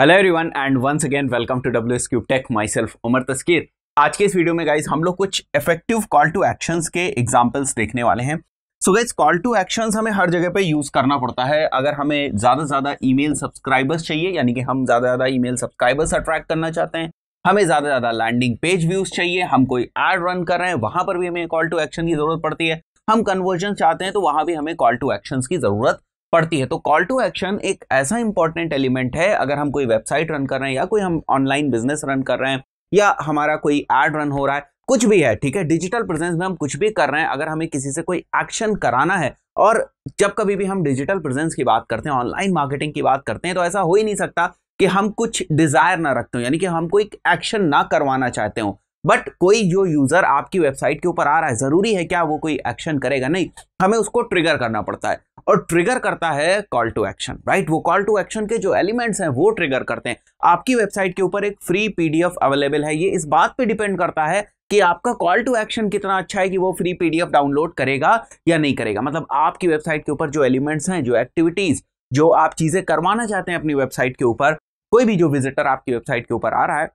hello everyone and once again welcome to W S cube tech myself Umar Taskeer आज के इस video में guys हम लोग कुछ इफेक्टिव कॉल टू एक्शंस के एग्जांपल्स देखने वाले हैं so guys call to actions हमें हर जगह पे यूज़ करना पड़ता है अगर हमें ज़्यादा से ज़्यादा ई सब्सक्राइबर्स चाहिए यानी कि हम ज़्यादा ज़्यादा ई सब्सक्राइबर्स अट्रैक्ट करना चाहते हैं हमें ज़्यादा ज़्यादा लैंडिंग पेज व्यूज़ चाहिए हम कोई एड रन कर रहे हैं वहाँ पर भी हमें कॉल टू एक्शन की ज़रूरत पड़ती है हम कन्वर्जन चाहते हैं तो वहाँ भी हमें कॉल टू एक्शन की ज़रूरत पड़ती है तो कॉल टू एक्शन एक ऐसा इंपॉर्टेंट एलिमेंट है अगर हम कोई वेबसाइट रन कर रहे हैं या कोई हम ऑनलाइन बिजनेस रन कर रहे हैं या हमारा कोई एड रन हो रहा है कुछ भी है ठीक है डिजिटल प्रेजेंस में हम कुछ भी कर रहे हैं अगर हमें किसी से कोई एक्शन कराना है और जब कभी भी हम डिजिटल प्रेजेंस की बात करते हैं ऑनलाइन मार्केटिंग की बात करते हैं तो ऐसा हो ही नहीं सकता कि हम कुछ डिजायर ना रखते हो यानी कि हम कोई एक्शन ना करवाना चाहते हो बट कोई जो यूजर आपकी वेबसाइट के ऊपर आ रहा है जरूरी है क्या वो कोई एक्शन करेगा नहीं हमें उसको ट्रिगर करना पड़ता है और ट्रिगर करता है कॉल टू एक्शन राइट वो कॉल टू एक्शन के जो एलिमेंट्स हैं वो ट्रिगर करते हैं आपकी वेबसाइट के ऊपर एक फ्री पीडीएफ अवेलेबल है ये इस बात पे डिपेंड करता है कि आपका कॉल टू एक्शन कितना अच्छा है कि वो फ्री पीडीएफ डाउनलोड करेगा या नहीं करेगा मतलब आपकी वेबसाइट के ऊपर जो एलिमेंट्स हैं जो एक्टिविटीज जो आप चीजें करवाना चाहते हैं अपनी वेबसाइट के ऊपर कोई भी जो विजिटर आपकी वेबसाइट के ऊपर आ रहा है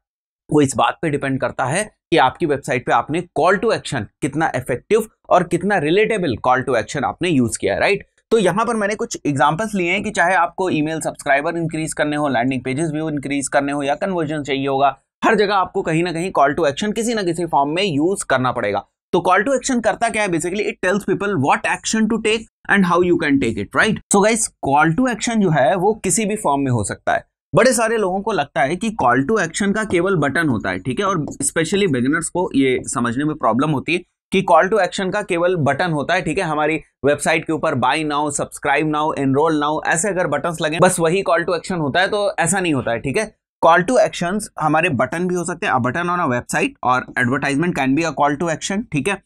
वो इस बात पे डिपेंड करता है कि आपकी वेबसाइट पे आपने कॉल टू एक्शन कितना इफेक्टिव और कितना रिलेटेबल कॉल टू एक्शन आपने यूज किया राइट तो यहां पर मैंने कुछ एग्जाम्पल्स लिए हैं कि चाहे आपको ईमेल सब्सक्राइबर इंक्रीज करने हो लैंडिंग पेजेस व्यू इंक्रीज करने हो या कन्वर्जन चाहिए होगा हर जगह आपको कहीं ना कहीं कॉल टू एक्शन किसी ना किसी फॉर्म में यूज करना पड़ेगा तो कॉल टू एक्शन करता क्या है basically it tells people what action to take and how you can take it right so guys call to action जो है वो किसी भी फॉर्म में हो सकता है बड़े सारे लोगों को लगता है कि कॉल टू एक्शन का केवल बटन होता है ठीक है और स्पेशली बिगिनर्स को ये समझने में प्रॉब्लम होती है कि कॉल टू एक्शन का केवल बटन होता है ठीक है हमारी वेबसाइट के ऊपर buy now subscribe now enrol now ऐसे अगर बटन लगे बस वही कॉल टू एक्शन होता है तो ऐसा नहीं होता है ठीक है कॉल टू एक्शन हमारे बटन भी हो सकते हैं बटन ऑन अ वेबसाइट और advertisement can be a call to action ठीक है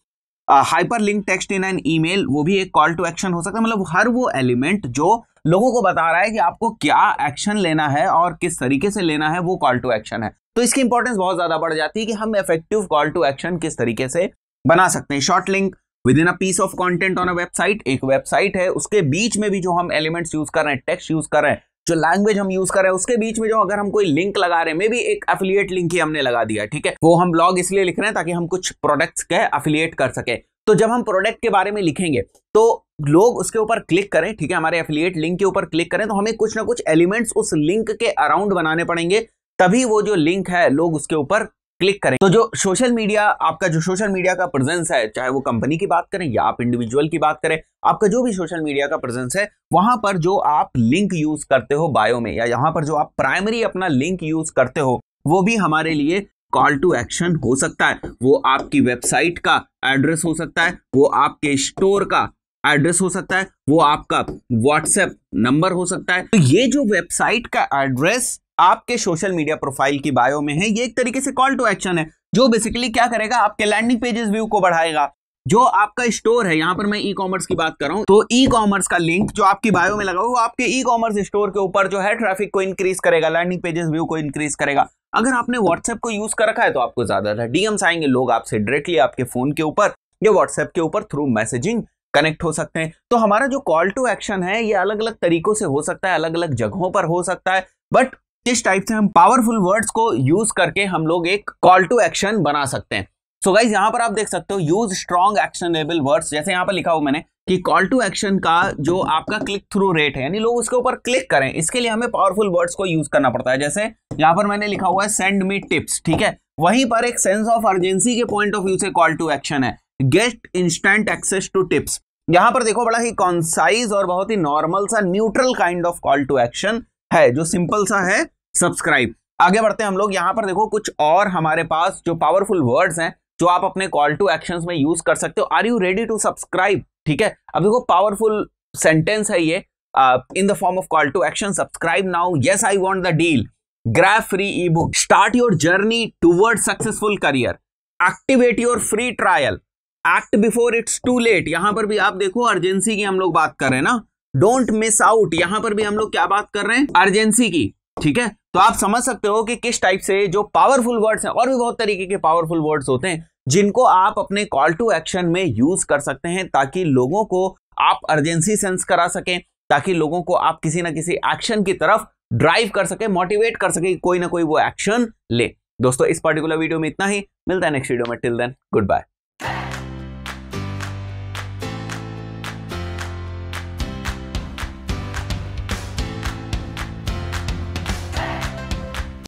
hyperlink text in an e वो भी एक कॉल टू एक्शन हो सकता है मतलब हर वो एलिमेंट जो लोगों को बता रहा है कि आपको क्या एक्शन लेना है और किस तरीके से लेना है वो कॉल टू एक्शन है तो इसकी इंपॉर्टेंस बहुत ज्यादा बढ़ जाती है कि हम इफेक्टिव कॉल टू एक्शन किस तरीके से बना सकते हैं short link within a piece of content on a website एक वेबसाइट है उसके बीच में भी जो हम एलिमेंट्स यूज कर रहे हैं टेक्स्ट यूज कर रहे हैं जो लैंग्वेज हम यूज कर रहे हैं उसके बीच में जो अगर हम कोई लिंक लगा रहे हैं मे भी एक अफिलियट लिंक ही हमने लगा दिया ठीक है वो हम ब्लॉग इसलिए लिख रहे हैं ताकि हम कुछ प्रोडक्ट्स के अफिलियट कर सके तो जब हम प्रोडक्ट के बारे में लिखेंगे तो लोग उसके ऊपर क्लिक करें ठीक है हमारे एफिलिएट लिंक के ऊपर क्लिक करें तो हमें कुछ ना कुछ एलिमेंट्स उस लिंक के अराउंड बनाने पड़ेंगे तभी वो जो लिंक है लोग उसके ऊपर क्लिक करें तो जो सोशल मीडिया आपका जो सोशल मीडिया का प्रेजेंस है चाहे वो कंपनी की बात करें या आप इंडिविजुअल की बात करें आपका जो भी सोशल मीडिया का प्रेजेंस है वहां पर जो आप लिंक यूज करते हो बायो में या यहाँ पर जो आप प्राइमरी अपना लिंक यूज करते हो वो भी हमारे लिए कॉल टू एक्शन हो सकता है वो आपकी वेबसाइट का एड्रेस हो सकता है वो आपके स्टोर का एड्रेस हो सकता है वो आपका व्हाट्सएप नंबर हो सकता है तो ये जो वेबसाइट का एड्रेस आपके सोशल मीडिया प्रोफाइल की बायो में है ये एक तरीके से कॉल टू एक्शन है जो बेसिकली क्या करेगा आपके लैंडिंग पेजेस व्यू को बढ़ाएगा जो आपका स्टोर है यहाँ पर मैं ई कॉमर्स की बात कर रहा हूं तो ई कॉमर्स का लिंक जो आपकी बायो में लगा हुआ वो आपके ई कॉमर्स स्टोर के ऊपर जो है ट्रैफिक को इंक्रीज करेगा लैंडिंग पेजेस व्यू को इंक्रीज करेगा अगर आपने व्हाट्सएप को यूज कर रखा है तो आपको ज्यादा डीएम्स आएंगे लोग आपसे डायरेक्टली आपके फोन के ऊपर या व्हाट्सएप के ऊपर थ्रू मैसेजिंग कनेक्ट हो सकते हैं तो हमारा जो कॉल टू एक्शन है ये अलग अलग तरीकों से हो सकता है अलग अलग जगहों पर हो सकता है बट किस टाइप से हम पावरफुल वर्ड्स को यूज करके हम लोग एक कॉल टू एक्शन बना सकते हैं सो गाइज यहाँ पर आप देख सकते हो यूज स्ट्रॉन्ग एक्शनेबल वर्ड्स जैसे यहाँ पर लिखा हुआ मैंने कि कॉल टू एक्शन का जो आपका क्लिक थ्रू रेट है यानी लोग उसके ऊपर क्लिक करें इसके लिए हमें पावरफुल वर्ड्स को यूज करना पड़ता है जैसे यहाँ पर मैंने लिखा हुआ है सेंड मी टिप्स ठीक है वहीं पर एक सेंस ऑफ अर्जेंसी के पॉइंट ऑफ व्यू से कॉल टू एक्शन है get instant access to tips यहां पर देखो बड़ा ही कॉन्साइज और बहुत ही नॉर्मल सा neutral kind of call to action है जो सिंपल सा है सब्सक्राइब आगे बढ़ते हैं हम लोग यहां पर देखो कुछ और हमारे पास जो पावरफुल वर्ड्स हैं जो आप अपने कॉल टू एक्शन में यूज कर सकते हो are you ready to subscribe ठीक है अब देखो पावरफुल सेंटेंस है ये in the form of call to action subscribe now yes I want the deal grab free ebook start your journey toward successful career activate your free trial act before it's too late यहां पर भी आप देखो urgency की हम लोग बात कर रहे हैं ना डोंट मिस आउट यहां पर भी हम लोग क्या बात कर रहे हैं अर्जेंसी की ठीक है तो आप समझ सकते हो कि किस टाइप से जो पावरफुल वर्ड्स हैं और भी बहुत तरीके के पावरफुल वर्ड्स होते हैं जिनको आप अपने कॉल टू एक्शन में यूज कर सकते हैं ताकि लोगों को आप अर्जेंसी सेंस करा सकें ताकि लोगों को आप किसी ना किसी एक्शन की तरफ ड्राइव कर सके मोटिवेट कर सके कोई ना कोई वो एक्शन ले दोस्तों इस पर्टिकुलर वीडियो में इतना ही मिलता है नेक्स्ट वीडियो में टिल देन गुड बाय